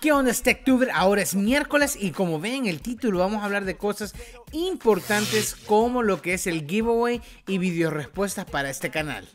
¿Qué onda octubre. Ahora es miércoles y como ven en el título vamos a hablar de cosas importantes como lo que es el giveaway y video respuestas para este canal.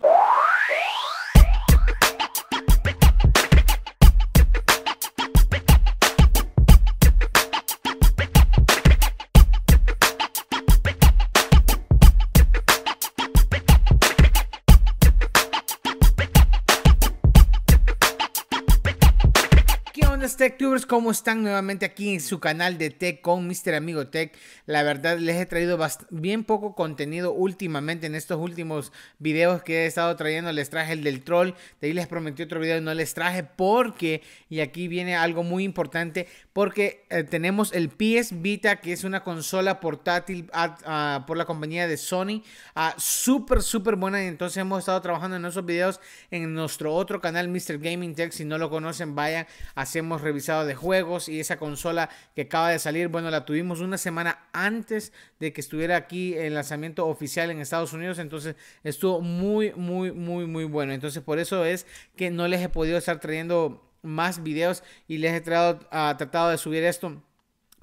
Hola TechTubers? ¿Cómo están nuevamente aquí en su canal de Tech con Mr. Amigo Tech? La verdad les he traído bien poco contenido últimamente en estos últimos videos que he estado trayendo. Les traje el del troll, de ahí les prometí otro video y no les traje porque, y aquí viene algo muy importante, porque eh, tenemos el PS Vita que es una consola portátil ah, ah, por la compañía de Sony, ah, súper, súper buena. Entonces hemos estado trabajando en esos videos en nuestro otro canal Mr. Gaming Tech. Si no lo conocen, vayan, hacemos revisado de juegos y esa consola que acaba de salir, bueno, la tuvimos una semana antes de que estuviera aquí el lanzamiento oficial en Estados Unidos, entonces estuvo muy, muy, muy, muy bueno. Entonces por eso es que no les he podido estar trayendo más videos y les he ah, tratado de subir esto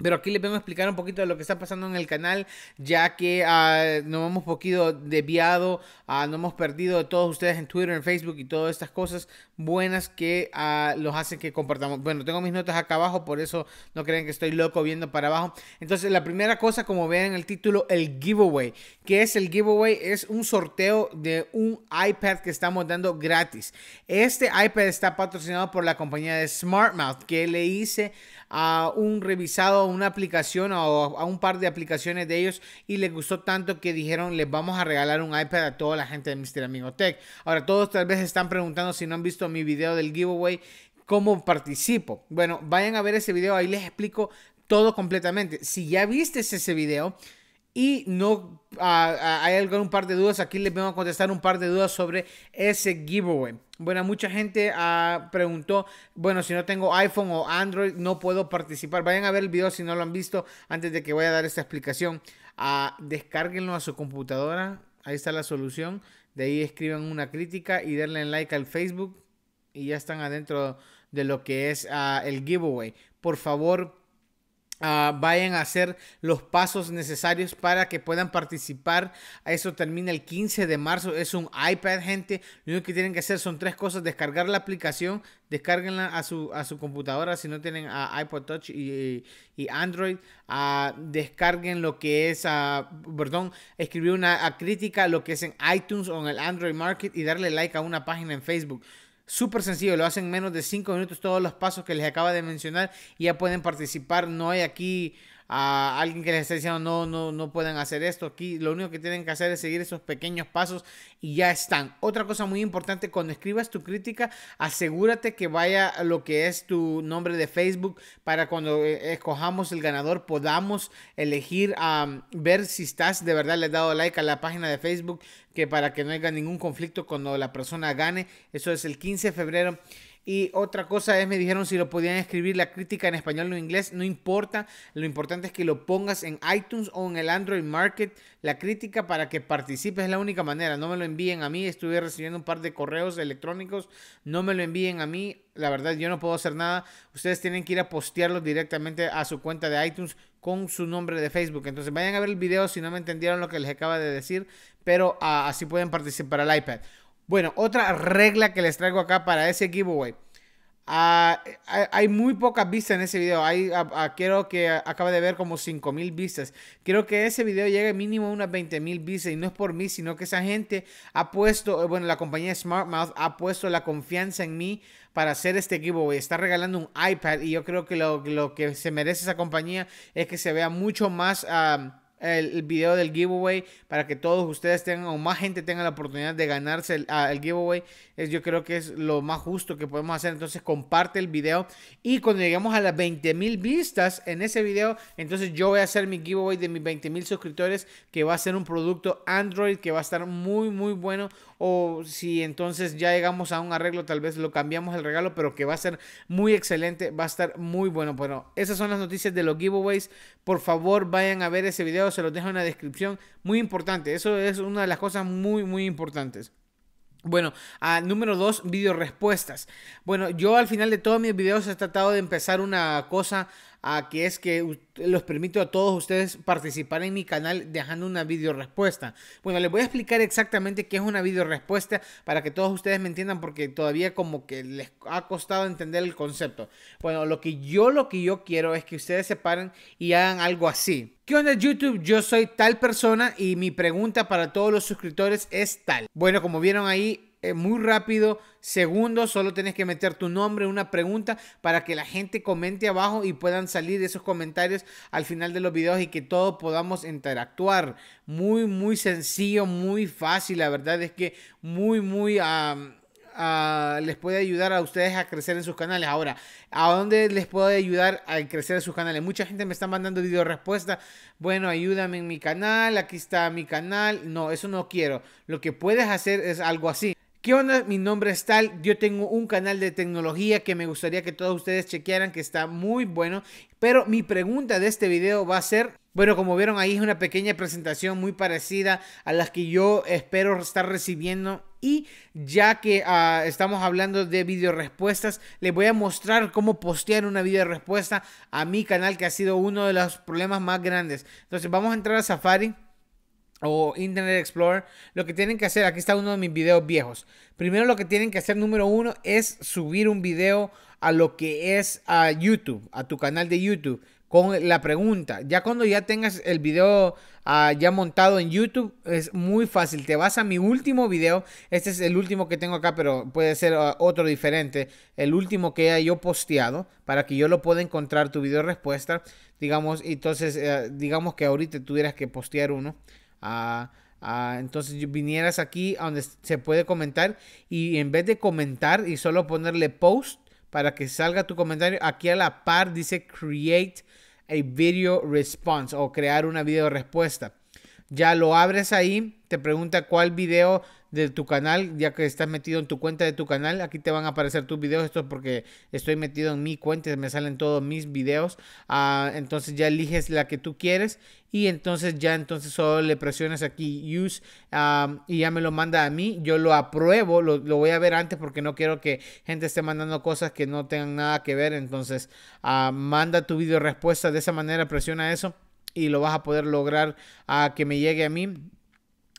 pero aquí les vengo a explicar un poquito de lo que está pasando en el canal, ya que ah, nos no hemos poquito desviado, ah, nos no hemos perdido todos ustedes en Twitter, en Facebook y todas estas cosas buenas que ah, los hacen que compartamos. Bueno, tengo mis notas acá abajo, por eso no creen que estoy loco viendo para abajo. Entonces, la primera cosa, como ven en el título, el giveaway. ¿Qué es el giveaway? Es un sorteo de un iPad que estamos dando gratis. Este iPad está patrocinado por la compañía de SmartMouth, que le hice a un revisado, a una aplicación o a un par de aplicaciones de ellos y les gustó tanto que dijeron les vamos a regalar un iPad a toda la gente de Mr. Amigo Tech. Ahora todos tal vez están preguntando si no han visto mi video del giveaway. ¿Cómo participo? Bueno, vayan a ver ese video, ahí les explico todo completamente. Si ya viste ese video, y no ah, ah, hay algún par de dudas, aquí les vengo a contestar un par de dudas sobre ese giveaway. Bueno, mucha gente ah, preguntó, bueno, si no tengo iPhone o Android no puedo participar. Vayan a ver el video si no lo han visto antes de que vaya a dar esta explicación. Ah, descárguenlo a su computadora, ahí está la solución. De ahí escriban una crítica y denle like al Facebook y ya están adentro de lo que es ah, el giveaway. Por favor, Ah, vayan a hacer los pasos necesarios para que puedan participar. Eso termina el 15 de marzo. Es un iPad, gente. Lo único que tienen que hacer son tres cosas. Descargar la aplicación, descarguenla a su, a su computadora si no tienen ah, iPod Touch y, Android. Ah, descarguen lo que es, a perdón, escribir una crítica, lo que es en iTunes o en el Android Market y darle like a una página en Facebook. Súper sencillo, lo hacen en menos de 5 minutos todos los pasos que les acaba de mencionar y ya pueden participar. No hay aquí a alguien que les está diciendo no, no, no pueden hacer esto. Aquí lo único que tienen que hacer es seguir esos pequeños pasos y ya están. Otra cosa muy importante, cuando escribas tu crítica, asegúrate que vaya a lo que es tu nombre de Facebook para cuando eh, escojamos el ganador podamos elegir a ver si estás de verdad le has dado like a la página de Facebook, que para que no haya ningún conflicto cuando la persona gane. Eso es el 15 de febrero. Y otra cosa es, me dijeron si lo podían escribir la crítica en español o en inglés, no importa, lo importante es que lo pongas en iTunes o en el Android Market, la crítica para que participes es la única manera, no me lo envíen a mí, estuve recibiendo un par de correos electrónicos, no me lo envíen a mí, la verdad yo no puedo hacer nada, ustedes tienen que ir a postearlo directamente a su cuenta de iTunes con su nombre de Facebook, entonces vayan a ver el video si no me entendieron lo que les acaba de decir, pero ah, así pueden participar al iPad. Bueno, otra regla que les traigo acá para ese giveaway. Ah, hay muy pocas vistas en ese video. Ah, ah, quiero que acaba de ver como 5.000 vistas. Quiero que ese video llegue mínimo a unas 20.000 vistas. Y no es por mí, sino que esa gente ha puesto, eh, bueno, la compañía SmartMouth ha puesto la confianza en mí para hacer este giveaway. Está regalando un iPad y yo creo que lo, que se merece esa compañía es que se vea mucho más el, video del giveaway para que todos ustedes tengan o más gente tenga la oportunidad de ganarse ah, el, giveaway. Es, yo creo que es lo más justo que podemos hacer. Entonces comparte el video y cuando lleguemos a las 20 mil vistas en ese video, entonces yo voy a hacer mi giveaway de mis 20 mil suscriptores que va a ser un producto Android que va a estar muy muy bueno o si entonces ya llegamos a un arreglo, tal vez lo cambiamos el regalo, pero que va a ser muy excelente, va a estar muy bueno. Bueno, esas son las noticias de los giveaways. Por favor, vayan a ver ese video, se los dejo en la descripción. Muy importante, eso es una de las cosas muy, muy importantes. Bueno, a, número dos, video respuestas. Bueno, yo al final de todos mis videos he tratado de empezar una cosa Aquí es que los permito a todos ustedes participar en mi canal dejando una video respuesta. Bueno, les voy a explicar exactamente qué es una video respuesta para que todos ustedes me entiendan porque todavía como que les ha costado entender el concepto. Bueno, lo que yo lo que yo quiero es que ustedes se paren y hagan algo así. ¿Qué onda YouTube? Yo soy tal persona y mi pregunta para todos los suscriptores es tal. Bueno, como vieron ahí, eh, muy rápido, Segundo, solo tienes que meter tu nombre, una pregunta para que la gente comente abajo y puedan salir esos comentarios al final de los videos y que todos podamos interactuar. Muy, muy sencillo, muy fácil, la verdad es que muy, muy... Ah, les puede ayudar a ustedes a crecer en sus canales. Ahora, ¿a dónde les puedo ayudar a crecer en sus canales? Mucha gente me está mandando video respuesta. Bueno, ayúdame en mi canal, aquí está mi canal. No, eso no quiero. Lo que puedes hacer es algo así. ¿Qué onda? Mi nombre es Tal. Yo tengo un canal de tecnología que me gustaría que todos ustedes chequearan, que está muy bueno. Pero mi pregunta de este video va a ser, bueno, como vieron ahí es una pequeña presentación muy parecida a las que yo espero estar recibiendo. Y ya que ah, estamos hablando de video respuestas, les voy a mostrar cómo postear una video respuesta a mi canal, que ha sido uno de los problemas más grandes. Entonces vamos a entrar a Safari o Internet Explorer, lo que tienen que hacer, aquí está uno de mis videos viejos. Primero lo que tienen que hacer, número uno, es subir un video a lo que es a YouTube, a tu canal de YouTube, con la pregunta. Ya cuando ya tengas el video ah, ya montado en YouTube, es muy fácil. Te vas a mi último video. Este es el último que tengo acá, pero puede ser ah, otro diferente. El último que haya yo posteado para que yo lo pueda encontrar tu video respuesta. Digamos, entonces, eh, digamos que ahorita tuvieras que postear uno a, entonces vinieras aquí donde se puede comentar y en vez de comentar y solo ponerle post para que salga tu comentario, aquí a la par dice create a video response o crear una video respuesta ya lo abres ahí, te pregunta cuál video de tu canal, ya que estás metido en tu cuenta de tu canal, aquí te van a aparecer tus videos, esto es porque estoy metido en mi cuenta, me salen todos mis videos, ah, entonces ya eliges la que tú quieres y entonces ya entonces solo le presionas aquí use ah, y ya me lo manda a mí, yo lo apruebo, lo, voy a ver antes porque no quiero que gente esté mandando cosas que no tengan nada que ver, entonces ah, manda tu video respuesta de esa manera, presiona eso y lo vas a poder lograr a que me llegue a mí.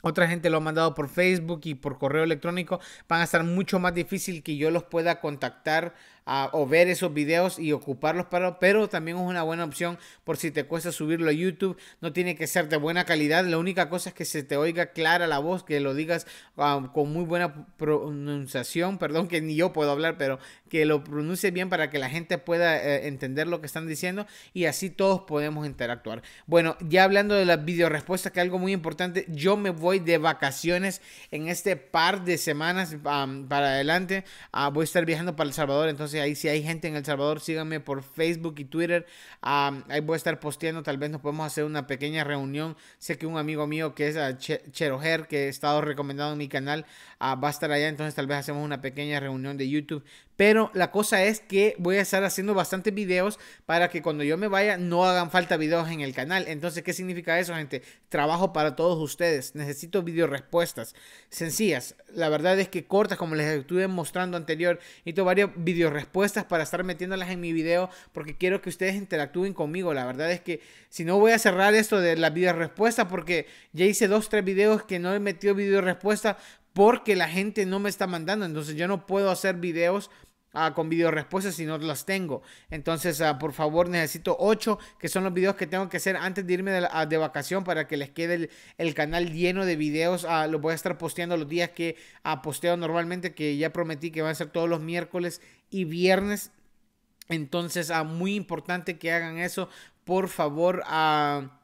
Otra gente lo ha mandado por Facebook y por correo electrónico. Van a estar mucho más difícil que yo los pueda contactar o ver esos videos y ocuparlos para, pero también es una buena opción por si te cuesta subirlo a YouTube. No tiene que ser de buena calidad. La única cosa es que se te oiga clara la voz, que lo digas ah, con muy buena pronunciación. Perdón que ni yo puedo hablar, pero que lo pronuncie bien para que la gente pueda eh, entender lo que están diciendo y así todos podemos interactuar. Bueno, ya hablando de las video que es algo muy importante, yo me voy de vacaciones en este par de semanas para adelante. Ah, voy a estar viajando para El Salvador, entonces ahí si hay gente en El Salvador, síganme por Facebook y Twitter. ahí voy a estar posteando, tal vez nos podemos hacer una pequeña reunión. Sé que un amigo mío que es ah, Cheroher, que he estado recomendando en mi canal, ah, va a estar allá. Entonces tal vez hacemos una pequeña reunión de YouTube. Pero la cosa es que voy a estar haciendo bastantes videos para que cuando yo me vaya no hagan falta videos en el canal. Entonces, ¿qué significa eso, gente? Trabajo para todos ustedes. Necesito video respuestas sencillas. La verdad es que cortas, como les estuve mostrando anterior. Necesito varios video respuestas para estar metiéndolas en mi video porque quiero que ustedes interactúen conmigo. La verdad es que si no voy a cerrar esto de la video respuesta porque ya hice dos, tres videos que no he metido video respuesta porque la gente no me está mandando. Entonces yo no puedo hacer videos Ah, con video respuestas si no las tengo. Entonces, ah, por favor, necesito 8, que son los videos que tengo que hacer antes de irme de, ah, vacación para que les quede el, canal lleno de videos. los voy a estar posteando los días que posteo normalmente, que ya prometí que van a ser todos los miércoles y viernes. Entonces, muy importante que hagan eso. Por favor, a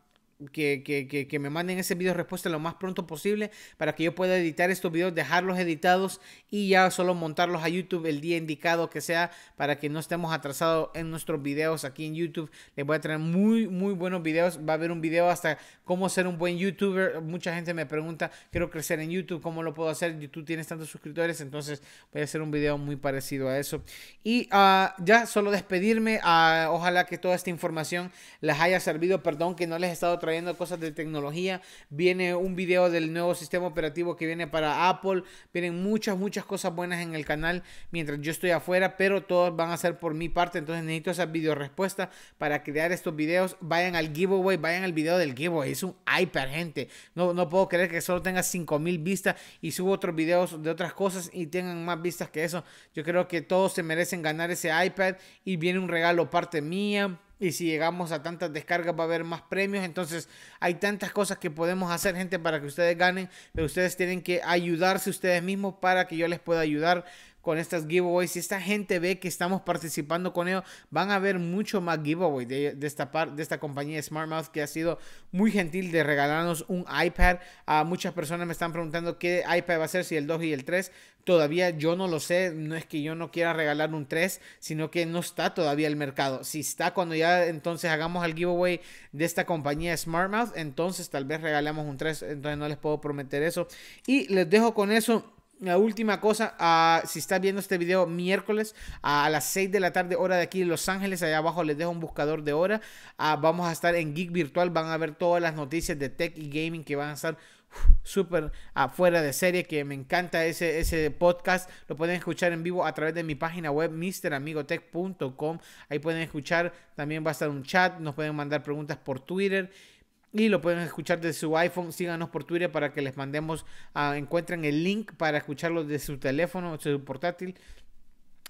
que, que, que, que, me manden ese video respuesta lo más pronto posible para que yo pueda editar estos videos, dejarlos editados y ya solo montarlos a YouTube el día indicado que sea para que no estemos atrasados en nuestros videos aquí en YouTube. Les voy a traer muy, muy buenos videos. Va a haber un video hasta cómo ser un buen youtuber. Mucha gente me pregunta, quiero crecer en YouTube, ¿cómo lo puedo hacer? YouTube tienes tantos suscriptores, entonces voy a hacer un video muy parecido a eso. Y ah, ya solo despedirme. Ah, ojalá que toda esta información les haya servido. Perdón que no les he estado trayendo cosas de tecnología. Viene un video del nuevo sistema operativo que viene para Apple. Vienen muchas, muchas cosas buenas en el canal mientras yo estoy afuera, pero todos van a ser por mi parte. Entonces necesito esa video respuesta para crear estos videos. Vayan al giveaway, vayan al video del giveaway. Es un iPad, gente. No, no puedo creer que solo tenga 5000 vistas y subo otros videos de otras cosas y tengan más vistas que eso. Yo creo que todos se merecen ganar ese iPad y viene un regalo parte mía. Y si llegamos a tantas descargas va a haber más premios. Entonces hay tantas cosas que podemos hacer, gente, para que ustedes ganen. Pero ustedes tienen que ayudarse ustedes mismos para que yo les pueda ayudar con estas giveaways. Si esta gente ve que estamos participando con ellos, van a ver mucho más giveaway de, esta, de esta compañía SmartMouth que ha sido muy gentil de regalarnos un iPad. A muchas personas me están preguntando qué iPad va a ser, si el 2 y el 3. Todavía yo no lo sé. No es que yo no quiera regalar un 3, sino que no está todavía el mercado. Si está cuando ya entonces hagamos el giveaway de esta compañía SmartMouth, entonces tal vez regalamos un 3. Entonces no les puedo prometer eso. Y les dejo con eso. La última cosa, si estás viendo este video miércoles a las 6 de la tarde, hora de aquí en Los Ángeles, allá abajo les dejo un buscador de hora. vamos a estar en Geek Virtual, van a ver todas las noticias de tech y gaming que van a estar súper afuera de serie, que me encanta ese, ese podcast. Lo pueden escuchar en vivo a través de mi página web, misteramigotech.com. Ahí pueden escuchar, también va a estar un chat, nos pueden mandar preguntas por Twitter y lo pueden escuchar de su iPhone. Síganos por Twitter para que les mandemos, ah, encuentren el link para escucharlo de su teléfono, de su portátil.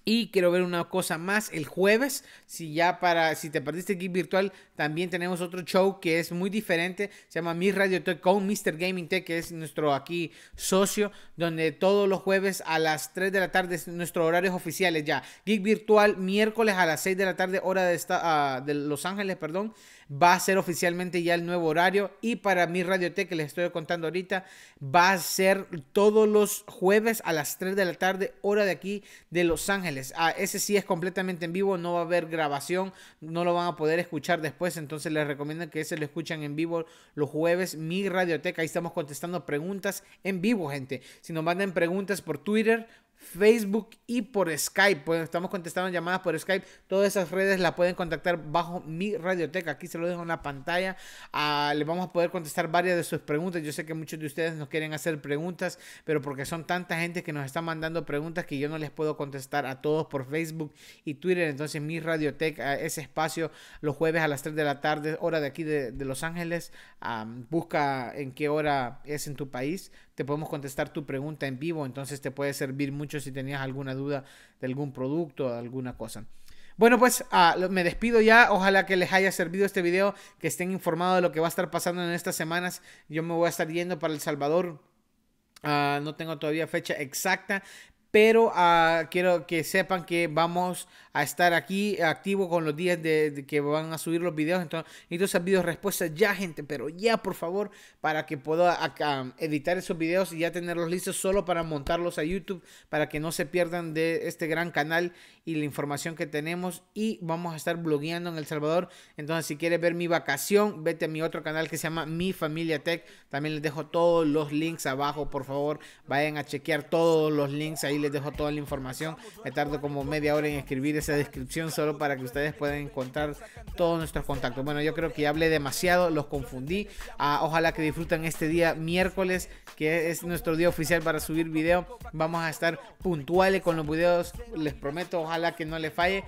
Y quiero ver una cosa más el jueves. Si ya para, si te perdiste Geek Virtual, también tenemos otro show que es muy diferente. Se llama Mi Radio Tech con Mr. Gaming Tech, que es nuestro aquí socio, donde todos los jueves a las 3 de la tarde es nuestro horarios oficiales ya. Geek Virtual, miércoles a las 6 de la tarde, hora de, esta, ah, de Los Ángeles, perdón. Va a ser oficialmente ya el nuevo horario. Y para mi Radio Tech, que les estoy contando ahorita, va a ser todos los jueves a las 3 de la tarde, hora de aquí de Los Ángeles. Ah, ese sí es completamente en vivo, no va a haber grabación, no lo van a poder escuchar después, entonces les recomiendo que ese lo escuchen en vivo los jueves, mi radioteca, ahí estamos contestando preguntas en vivo, gente. Si nos mandan preguntas por Twitter Facebook y por Skype. estamos contestando llamadas por Skype. Todas esas redes las pueden contactar bajo mi radioteca. Aquí se lo dejo en la pantalla. Ah, le vamos a poder contestar varias de sus preguntas. Yo sé que muchos de ustedes nos quieren hacer preguntas, pero porque son tanta gente que nos está mandando preguntas que yo no les puedo contestar a todos por Facebook y Twitter. Entonces mi radioteca, ese espacio los jueves a las 3 de la tarde, hora de aquí de, Los Ángeles. busca en qué hora es en tu país te podemos contestar tu pregunta en vivo, entonces te puede servir mucho si tenías alguna duda de algún producto o de alguna cosa. Bueno, pues ah, me despido ya. Ojalá que les haya servido este video, que estén informados de lo que va a estar pasando en estas semanas. Yo me voy a estar yendo para El Salvador. Ah, no tengo todavía fecha exacta, pero ah, quiero que sepan que vamos a estar aquí activo con los días de, que van a subir los videos. Entonces, necesito esas videos respuestas ya, gente, pero ya, por favor, para que pueda ah, editar esos videos y ya tenerlos listos solo para montarlos a YouTube, para que no se pierdan de este gran canal y la información que tenemos. Y vamos a estar blogueando en El Salvador. Entonces, si quieres ver mi vacación, vete a mi otro canal que se llama Mi Familia Tech. También les dejo todos los links abajo, por favor. Vayan a chequear todos los links ahí dejo toda la información. Me tardo como media hora en escribir esa descripción solo para que ustedes puedan encontrar todos nuestros contactos. Bueno, yo creo que hablé demasiado, los confundí. Ah, ojalá que disfruten este día miércoles, que es nuestro día oficial para subir video. Vamos a estar puntuales con los videos, les prometo, ojalá que no les falle.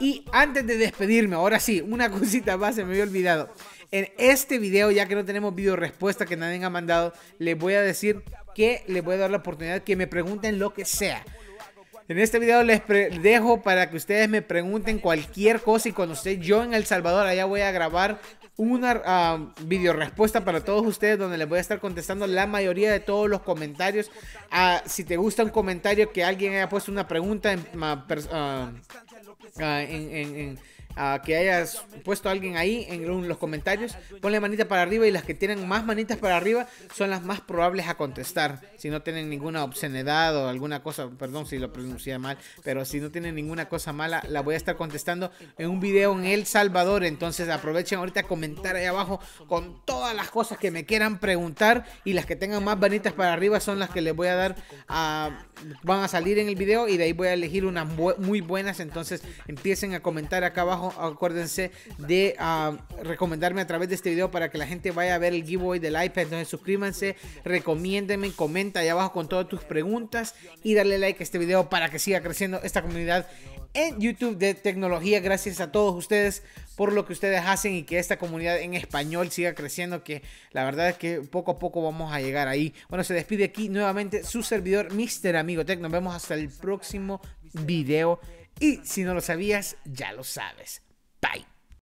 Y antes de despedirme, ahora sí, una cosita más, se me había olvidado. En este video, ya que no tenemos video respuesta que nadie ha mandado, les voy a decir que les voy a dar la oportunidad que me pregunten lo que sea. En este video les dejo para que ustedes me pregunten cualquier cosa y cuando esté yo en El Salvador, allá voy a grabar una ah, video respuesta para todos ustedes donde les voy a estar contestando la mayoría de todos los comentarios. Ah, si te gusta un comentario que alguien haya puesto una pregunta en, ah, en que hayas puesto a alguien ahí en los comentarios. Ponle manita para arriba y las que tienen más manitas para arriba son las más probables a contestar. Si no tienen ninguna obscenidad o alguna cosa, perdón si lo pronuncié mal, pero si no tienen ninguna cosa mala, la voy a estar contestando en un video en El Salvador. Entonces aprovechen ahorita a comentar ahí abajo con todas las cosas que me quieran preguntar y las que tengan más manitas para arriba son las que les voy a dar Van a salir en el video y de ahí voy a elegir unas muy buenas. Entonces empiecen a comentar acá abajo Acuérdense de ah, recomendarme a través de este video para que la gente vaya a ver el giveaway del iPad. Entonces suscríbanse, recomiéndeme comenta ahí abajo con todas tus preguntas y dale like a este video para que siga creciendo esta comunidad en YouTube de tecnología. Gracias a todos ustedes por lo que ustedes hacen y que esta comunidad en español siga creciendo, que la verdad es que poco a poco vamos a llegar ahí. Bueno, se despide aquí nuevamente su servidor, Mr. Amigo Tech. Nos vemos hasta el próximo video. Y si no lo sabías, ya lo sabes. Bye.